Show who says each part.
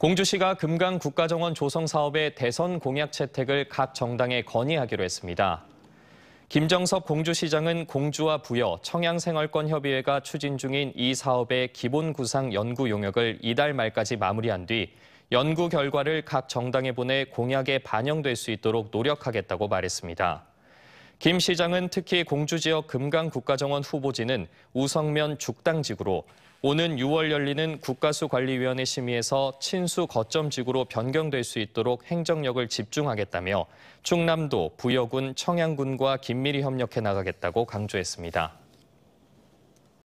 Speaker 1: 공주시가 금강 국가정원 조성 사업의 대선 공약 채택을 각 정당에 건의하기로 했습니다. 김정섭 공주시장은 공주와 부여 청양생활권협의회가 추진 중인 이 사업의 기본 구상 연구 용역을 이달 말까지 마무리한 뒤 연구 결과를 각 정당에 보내 공약에 반영될 수 있도록 노력하겠다고 말했습니다. 김 시장은 특히 공주 지역 금강 국가정원 후보지는 우성면 죽당지구로 오는 6월 열리는 국가수관리위원회 심의에서 친수 거점지구로 변경될 수 있도록 행정력을 집중하겠다며 충남도, 부여군, 청양군과 긴밀히 협력해 나가겠다고 강조했습니다.